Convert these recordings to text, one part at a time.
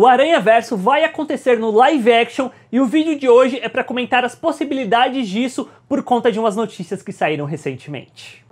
O Aranha Verso vai acontecer no live action e o vídeo de hoje é para comentar as possibilidades disso por conta de umas notícias que saíram recentemente.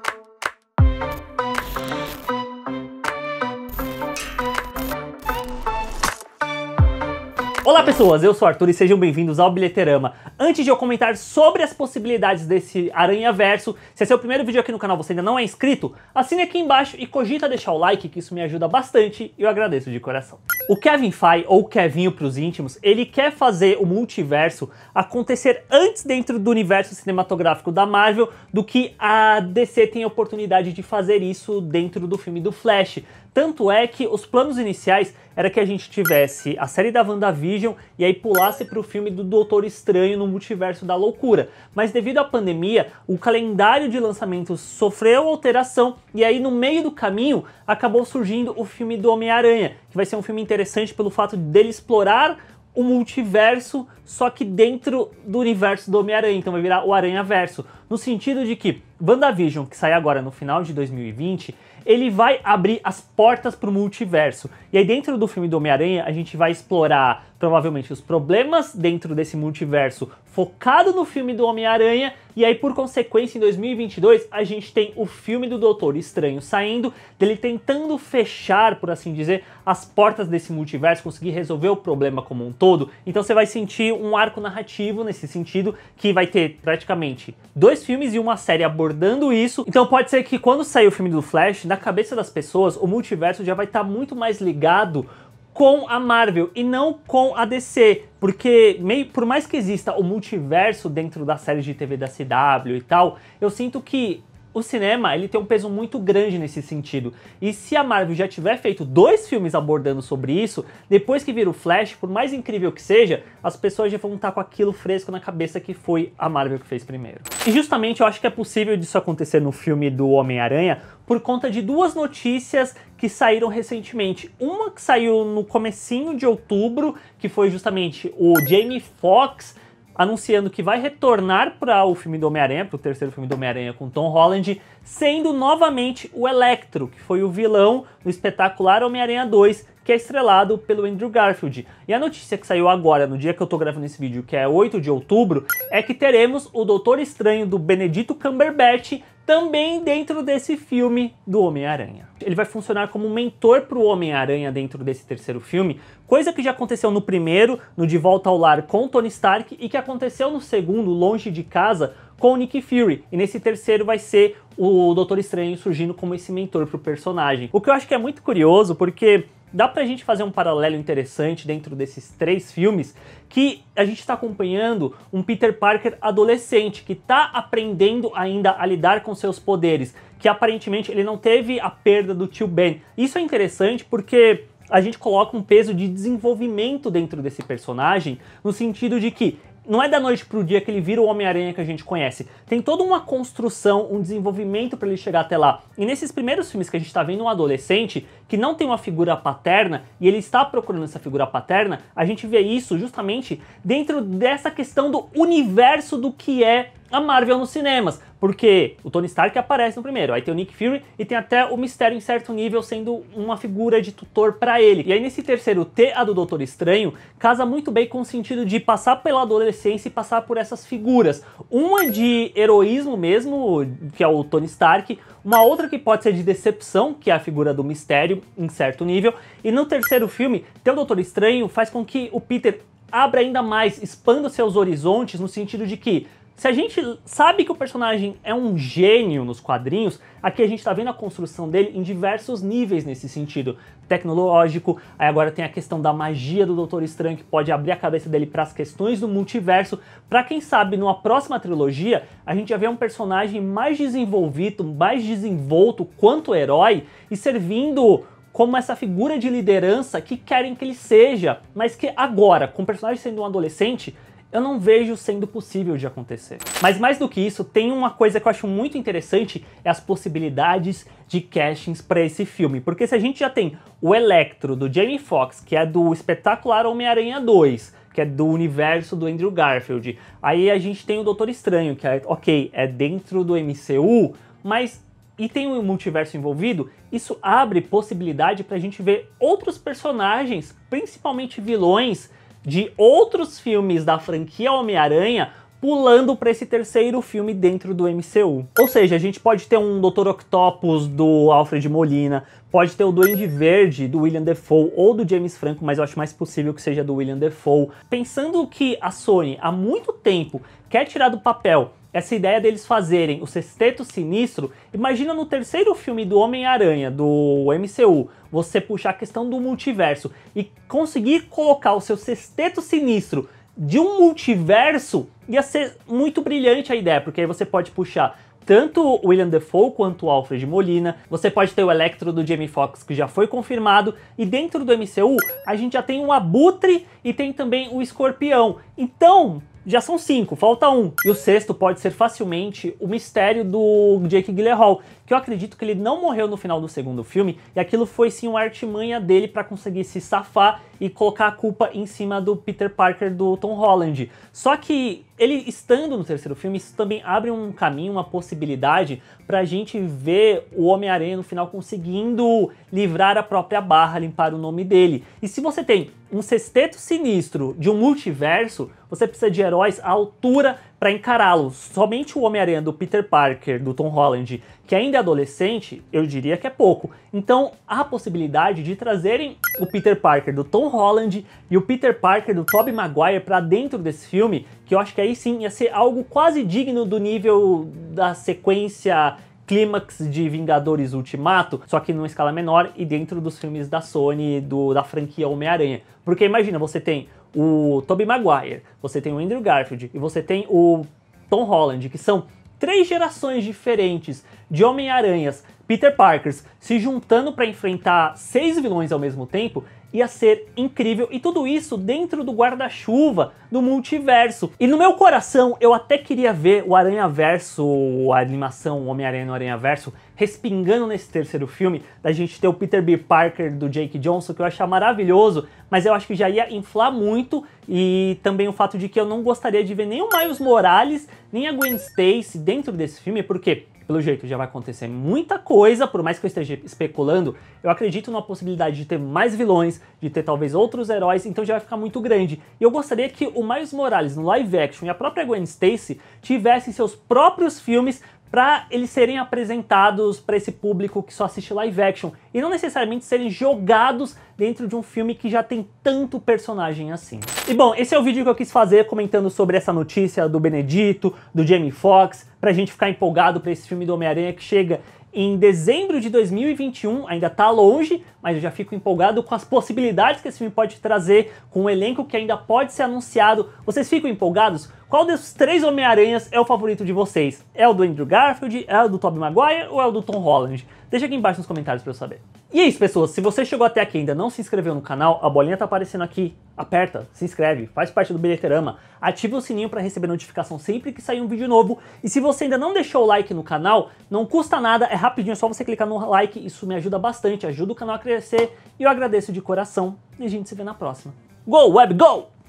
Olá pessoas, eu sou Arthur e sejam bem-vindos ao Bilheterama. Antes de eu comentar sobre as possibilidades desse Aranha Verso, se é seu primeiro vídeo aqui no canal você ainda não é inscrito, assine aqui embaixo e cogita deixar o like que isso me ajuda bastante e eu agradeço de coração. O Kevin Feige, ou Kevinho pros íntimos, ele quer fazer o multiverso acontecer antes dentro do universo cinematográfico da Marvel do que a DC tem a oportunidade de fazer isso dentro do filme do Flash, tanto é que os planos iniciais era que a gente tivesse a série da WandaVision e aí pulasse para o filme do Doutor Estranho no Multiverso da Loucura. Mas devido à pandemia, o calendário de lançamentos sofreu alteração e aí no meio do caminho acabou surgindo o filme do Homem-Aranha, que vai ser um filme interessante pelo fato dele explorar o multiverso, só que dentro do universo do Homem-Aranha, então vai virar o Aranha-Verso. No sentido de que WandaVision, que sai agora no final de 2020, ele vai abrir as portas para o multiverso. E aí dentro do filme do Homem-Aranha, a gente vai explorar provavelmente os problemas dentro desse multiverso focado no filme do Homem-Aranha, e aí por consequência em 2022 a gente tem o filme do Doutor Estranho saindo, dele tentando fechar, por assim dizer, as portas desse multiverso, conseguir resolver o problema como um todo. Então você vai sentir um arco narrativo nesse sentido que vai ter praticamente dois filmes e uma série abordando isso. Então pode ser que quando sair o filme do Flash, na na cabeça das pessoas, o multiverso já vai estar tá muito mais ligado com a Marvel e não com a DC, porque meio, por mais que exista o multiverso dentro da série de TV da CW e tal, eu sinto que o cinema ele tem um peso muito grande nesse sentido. E se a Marvel já tiver feito dois filmes abordando sobre isso, depois que vira o Flash, por mais incrível que seja, as pessoas já vão estar com aquilo fresco na cabeça que foi a Marvel que fez primeiro. E justamente eu acho que é possível disso acontecer no filme do Homem-Aranha por conta de duas notícias que saíram recentemente. Uma que saiu no comecinho de outubro, que foi justamente o Jamie Foxx anunciando que vai retornar para o filme do Homem-Aranha, para o terceiro filme do Homem-Aranha com Tom Holland, sendo novamente o Electro, que foi o vilão no espetacular Homem-Aranha 2, que é estrelado pelo Andrew Garfield. E a notícia que saiu agora, no dia que eu tô gravando esse vídeo, que é 8 de outubro, é que teremos o Doutor Estranho do Benedito Cumberbatch também dentro desse filme do Homem-Aranha. Ele vai funcionar como mentor para o Homem-Aranha dentro desse terceiro filme, coisa que já aconteceu no primeiro, no De Volta ao Lar com Tony Stark, e que aconteceu no segundo, Longe de Casa, com Nick Fury. E nesse terceiro vai ser o Doutor Estranho surgindo como esse mentor para o personagem. O que eu acho que é muito curioso, porque dá pra gente fazer um paralelo interessante dentro desses três filmes que a gente está acompanhando um Peter Parker adolescente que tá aprendendo ainda a lidar com seus poderes, que aparentemente ele não teve a perda do tio Ben. Isso é interessante porque a gente coloca um peso de desenvolvimento dentro desse personagem, no sentido de que não é da noite pro dia que ele vira o Homem-Aranha que a gente conhece. Tem toda uma construção, um desenvolvimento para ele chegar até lá. E nesses primeiros filmes que a gente tá vendo um adolescente que não tem uma figura paterna e ele está procurando essa figura paterna, a gente vê isso justamente dentro dessa questão do universo do que é a Marvel nos cinemas, porque o Tony Stark aparece no primeiro, aí tem o Nick Fury e tem até o Mistério em certo nível sendo uma figura de tutor para ele. E aí nesse terceiro T, a do Doutor Estranho, casa muito bem com o sentido de passar pela adolescência e passar por essas figuras. Uma de heroísmo mesmo, que é o Tony Stark, uma outra que pode ser de decepção, que é a figura do Mistério em certo nível, e no terceiro filme, ter o Doutor Estranho faz com que o Peter abra ainda mais, expanda seus horizontes no sentido de que se a gente sabe que o personagem é um gênio nos quadrinhos, aqui a gente está vendo a construção dele em diversos níveis nesse sentido. Tecnológico, aí agora tem a questão da magia do Doutor Estranho, que pode abrir a cabeça dele para as questões do multiverso. Para quem sabe, numa próxima trilogia, a gente já vê um personagem mais desenvolvido, mais desenvolto quanto herói e servindo como essa figura de liderança que querem que ele seja, mas que agora, com o personagem sendo um adolescente, eu não vejo sendo possível de acontecer. Mas mais do que isso, tem uma coisa que eu acho muito interessante, é as possibilidades de castings para esse filme, porque se a gente já tem o Electro do Jamie Foxx, que é do espetacular Homem-Aranha 2, que é do universo do Andrew Garfield. Aí a gente tem o Doutor Estranho, que é, ok, é dentro do MCU, mas e tem o um multiverso envolvido, isso abre possibilidade para a gente ver outros personagens, principalmente vilões, de outros filmes da franquia Homem-Aranha pulando para esse terceiro filme dentro do MCU. Ou seja, a gente pode ter um Dr. Octopus do Alfred Molina, pode ter o Duende Verde do William Defoe ou do James Franco, mas eu acho mais possível que seja do William Defoe. Pensando que a Sony há muito tempo quer tirar do papel essa ideia deles fazerem o Sexteto Sinistro, imagina no terceiro filme do Homem-Aranha, do MCU, você puxar a questão do multiverso e conseguir colocar o seu Sexteto Sinistro de um multiverso, ia ser muito brilhante a ideia, porque aí você pode puxar tanto William Defoe quanto Alfred Molina, você pode ter o Electro do Jamie Foxx, que já foi confirmado, e dentro do MCU a gente já tem o Abutre e tem também o Escorpião. Então, já são cinco, falta um. E o sexto pode ser facilmente o mistério do Jake Gyllenhaal, que eu acredito que ele não morreu no final do segundo filme, e aquilo foi sim uma artimanha dele para conseguir se safar e colocar a culpa em cima do Peter Parker do Tom Holland. Só que ele estando no terceiro filme, isso também abre um caminho, uma possibilidade pra gente ver o Homem-Aranha no final conseguindo livrar a própria barra, limpar o nome dele. E se você tem um sexteto sinistro de um multiverso, você precisa de heróis à altura para encará-los. Somente o Homem-Aranha do Peter Parker, do Tom Holland, que ainda é adolescente, eu diria que é pouco. Então há a possibilidade de trazerem o Peter Parker do Tom Holland e o Peter Parker do Tobey Maguire para dentro desse filme, que eu acho que aí sim ia ser algo quase digno do nível da sequência clímax de Vingadores Ultimato, só que numa escala menor e dentro dos filmes da Sony, do, da franquia Homem-Aranha. Porque imagina, você tem o Tobey Maguire, você tem o Andrew Garfield e você tem o Tom Holland, que são três gerações diferentes de Homem-Aranhas, Peter Parkers, se juntando para enfrentar seis vilões ao mesmo tempo, ia ser incrível e tudo isso dentro do guarda-chuva do multiverso. E no meu coração eu até queria ver o Aranha Verso, a animação Homem-Aranha no Aranha Verso, respingando nesse terceiro filme, da gente ter o Peter B. Parker do Jake Johnson, que eu achar maravilhoso, mas eu acho que já ia inflar muito, e também o fato de que eu não gostaria de ver nem o Miles Morales, nem a Gwen Stacy dentro desse filme, porque pelo jeito já vai acontecer muita coisa, por mais que eu esteja especulando, eu acredito na possibilidade de ter mais vilões, de ter talvez outros heróis, então já vai ficar muito grande. E eu gostaria que o Miles Morales no live action e a própria Gwen Stacy tivessem seus próprios filmes para eles serem apresentados para esse público que só assiste live action e não necessariamente serem jogados dentro de um filme que já tem tanto personagem assim. E bom, esse é o vídeo que eu quis fazer comentando sobre essa notícia do Benedito, do Jamie Foxx, pra gente ficar empolgado para esse filme do Homem-Aranha que chega em dezembro de 2021, ainda está longe, mas eu já fico empolgado com as possibilidades que esse filme pode trazer, com um elenco que ainda pode ser anunciado. Vocês ficam empolgados? Qual desses três Homem-Aranhas é o favorito de vocês? É o do Andrew Garfield, é o do Tobey Maguire ou é o do Tom Holland? Deixa aqui embaixo nos comentários para eu saber. E é isso, pessoas. Se você chegou até aqui e ainda não se inscreveu no canal, a bolinha tá aparecendo aqui. Aperta, se inscreve, faz parte do Bilheterama, ativa o sininho para receber notificação sempre que sair um vídeo novo. E se você ainda não deixou o like no canal, não custa nada, é rapidinho, é só você clicar no like, isso me ajuda bastante, ajuda o canal a crescer e eu agradeço de coração. E a gente se vê na próxima. Go, Web, go!